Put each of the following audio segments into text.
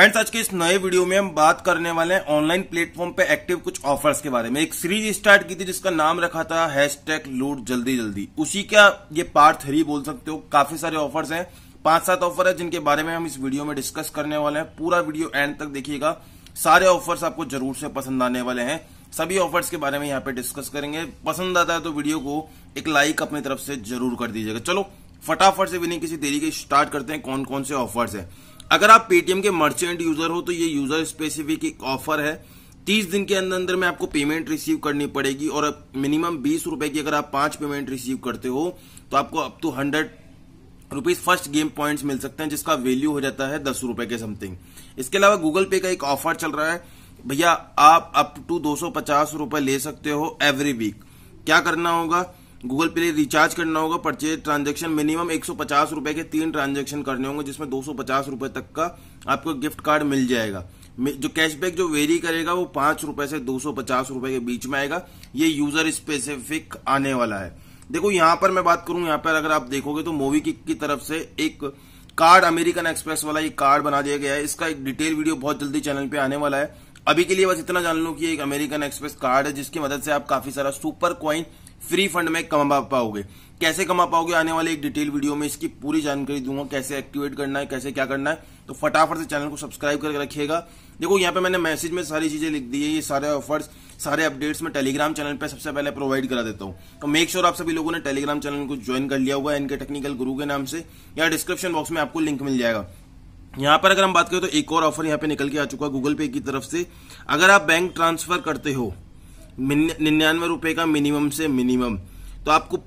Friends आज के इस नए वीडियो में हम बात करने वाले हैं ऑनलाइन प्लेटफॉर्म पे एक्टिव कुछ ऑफर्स के बारे में एक सीरीज स्टार्ट की थी जिसका नाम रखा था हैश टैग लूट जल्दी जल्दी उसी का ये पार्ट थ्री बोल सकते हो काफी सारे ऑफर्स हैं पांच सात ऑफर है जिनके बारे में हम इस वीडियो में डिस्कस करने वाले हैं पूरा वीडियो एंड तक देखिएगा सारे ऑफर्स आपको जरूर से पसंद आने वाले हैं सभी ऑफर्स के बारे में यहाँ पे डिस्कस करेंगे पसंद आता है तो वीडियो को एक लाइक अपनी तरफ से जरूर कर दीजिएगा चलो फटाफट से बिना किसी देरी के स्टार्ट करते हैं कौन कौन से ऑफर्स हैं अगर आप पेटीएम के मर्चेंट यूजर हो तो ये यूजर स्पेसिफिक एक ऑफर है तीस दिन के अंदर अंदर में आपको पेमेंट रिसीव करनी पड़ेगी और मिनिमम बीस रुपए की अगर आप पांच पेमेंट रिसीव करते हो तो आपको up to hundred rupees first game points मिल सकते हैं जिसका वैल्यू हो जाता है दस रुपए के समथिंग इसके अलावा गूगल पे का एक ऑफर चल रहा है भैया आप अप टू दो सौ पचास रुपए ले सकते हो एवरी वीक क्या करना होगा गूगल पे रिचार्ज करना होगा परचेज ट्रांजेक्शन मिनिमम एक सौ के तीन ट्रांजेक्शन करने होंगे जिसमें दो सौ तक का आपको गिफ्ट कार्ड मिल जाएगा जो कैशबैक जो वेरी करेगा वो पांच रुपए से दो सौ पचास रुपए के बीच में आएगा ये यूजर स्पेसिफिक आने वाला है देखो यहां पर मैं बात करूं यहां पर अगर आप देखोगे तो मोवी की, की तरफ से एक कार्ड अमेरिकन एक्सप्रेस वाला ये कार्ड बना दिया गया है इसका एक डिटेल वीडियो बहुत जल्दी चैनल पे आने वाला है अभी के लिए बस इतना जान लो कि एक अमेरिकन एक्सप्रेस कार्ड है जिसकी मदद से आप काफी सारा सुपर क्वाइन फ्री फंड में कमा पाओगे कैसे कमा पाओगे आने वाले एक डिटेल वीडियो में इसकी पूरी जानकारी दूंगा कैसे एक्टिवेट करना है कैसे क्या करना है तो फटाफट से चैनल को सब्सक्राइब करके रखिएगा देखो यहाँ पे मैंने मैसेज में सारी चीजें लिख दी है ये सारे ऑफर्स सारे अपडेट्स मैं टेलीग्राम चैनल पे सबसे पहले प्रोवाइड करा देता हूँ तो मेक श्योर आप सभी लोगों ने टेलीग्राम चैनल को ज्वाइन कर लिया हुआ है इनके टेक्निकल गुरु के नाम से या डिस्क्रिप्शन बॉक्स में आपको लिंक मिल जाएगा यहाँ पर अगर हम बात करें तो एक और ऑफर यहाँ पे निकल के आ चुका है गूगल पे की तरफ से अगर आप बैंक ट्रांसफर करते हो निन्यानवे रुपए का मिनिमम से मिनिमम तो आपको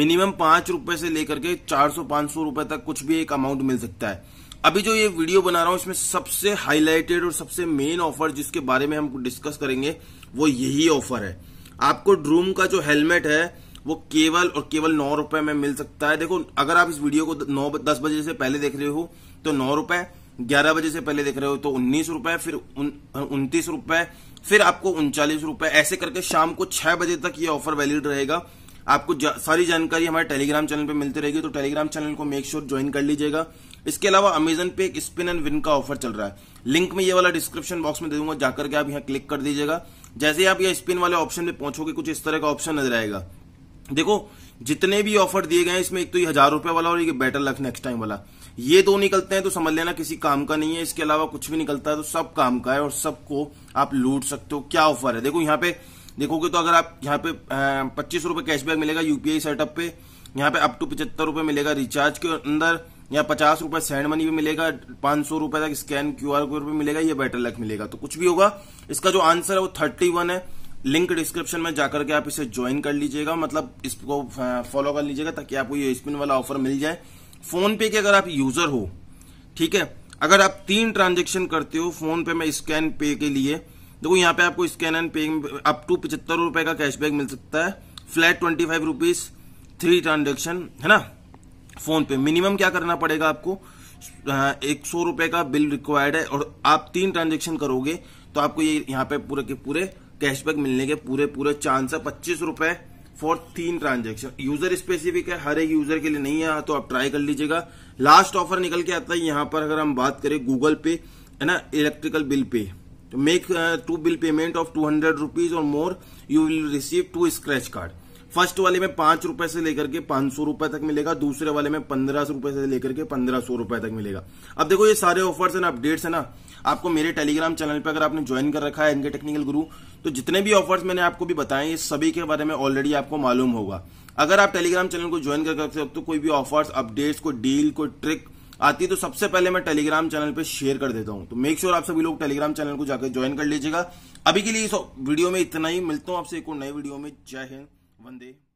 मिनिमम पांच रुपए से लेकर के चार सौ पांच सौ रुपए तक कुछ भी एक अमाउंट मिल सकता है अभी जो ये वीडियो बना रहा हूं इसमें सबसे हाईलाइटेड और सबसे मेन ऑफर जिसके बारे में हम डिस्कस करेंगे वो यही ऑफर है आपको ड्रूम का जो हेलमेट है वो केवल और केवल नौ रुपए में मिल सकता है देखो अगर आप इस वीडियो को नौ दस बजे से पहले देख रहे हो तो नौ रुपए ग्यारह बजे से पहले देख रहे हो तो उन्नीस रुपए फिर उनतीस रुपए फिर आपको उनचालीस रुपए ऐसे करके शाम को छह बजे तक ये ऑफर वैलिड रहेगा आपको जा, सारी जानकारी हमारे टेलीग्राम चैनल पे मिलती रहेगी तो टेलीग्राम चैनल को मेक श्योर ज्वाइन कर लीजिएगा इसके अलावा अमेजन पे एक स्पिन एंड विन का ऑफर चल रहा है लिंक में ये वाला डिस्क्रिप्शन बॉक्स में दे दूंगा जाकर के आप यहाँ क्लिक कर दीजिएगा जैसे ही आप ये स्पिन वाले ऑप्शन में पहुंचोगे कुछ इस तरह का ऑप्शन नजर आएगा देखो जितने भी ऑफर दिए गए इसमें एक तो ये हजार रुपए वाला और ये बेटर लक नेक्स्ट टाइम वाला ये दो निकलते हैं तो समझ लेना किसी काम का नहीं है इसके अलावा कुछ भी निकलता है तो सब काम का है और सबको आप लूट सकते हो क्या ऑफर है देखो यहाँ पे देखोगे तो अगर आप यहाँ पे पच्चीस रुपए कैशबैक मिलेगा यूपीआई सेटअप पे यहाँ पे अप टू पचहत्तर रुपए मिलेगा रिचार्ज के अंदर यहाँ पचास रुपए सैंड मनी भी मिलेगा पांच सौ रुपए तक स्कैन क्यू आर कोड भी मिलेगा ये बेटर लक मिलेगा तो कुछ भी होगा इसका जो आंसर है वो थर्टी वन है लिंक डिस्क्रिप्शन में जाकर के आप इसे ज्वाइन कर लीजिएगा मतलब इसको फॉलो कर लीजिएगा ताकि आपको ये स्पिन वाला ऑफर मिल जाए फोन पे के अगर आप यूजर हो ठीक है अगर आप तीन ट्रांजेक्शन करते हो फोन पे में स्कैन पे के लिए देखो यहाँ पे आपको scan and pay up to पचहत्तर रुपए का कैशबैक मिल सकता है flat twenty five rupees three transaction है ना फोन पे मिनिमम क्या करना पड़ेगा आपको एक सौ रुपए का बिल रिक्वायर्ड है और आप तीन ट्रांजेक्शन करोगे तो आपको ये यहाँ पे पूरे के पूरे कैशबैक मिलने के पूरे पूरे चांस है पच्चीस रुपए फॉर तीन ट्रांजेक्शन यूजर स्पेसिफिक है हर एक यूजर के लिए नहीं है हाँ, तो आप ट्राई कर लीजिएगा लास्ट ऑफर निकल के आता है यहां पर अगर हम बात करें गूगल पे है ना इलेक्ट्रिकल बिल पे तो make two bill payment of two hundred rupees और more you will receive two scratch card first वाले में पांच रुपए से लेकर के पांच सौ रुपए तक मिलेगा दूसरे वाले में पंद्रह सौ रुपए से लेकर के पंद्रह सौ रुपए तक मिलेगा अब देखो ये सारे ऑफर्स एंड अपडेट्स है ना आपको मेरे टेलीग्राम चैनल पर अगर आपने ज्वाइन कर रखा है एनके टेक्निकल गुरु तो जितने भी ऑफर्स मैंने आपको भी बताए ये सभी के बारे में ऑलरेडी आपको मालूम होगा अगर आप टेलीग्राम चैनल को ज्वाइन कर सकते हो तो कोई भी ऑफर्स अपडेट्स कोई डील कोई ट्रिक आती है तो सबसे पहले मैं टेलीग्राम चैनल पे शेयर कर देता हूं तो मेक श्योर आप सभी लोग टेलीग्राम चैनल को जाकर ज्वाइन कर लीजिएगा अभी के लिए इस वीडियो में इतना ही मिलता हूं आपसे एक और नई वीडियो में जय हिंद day.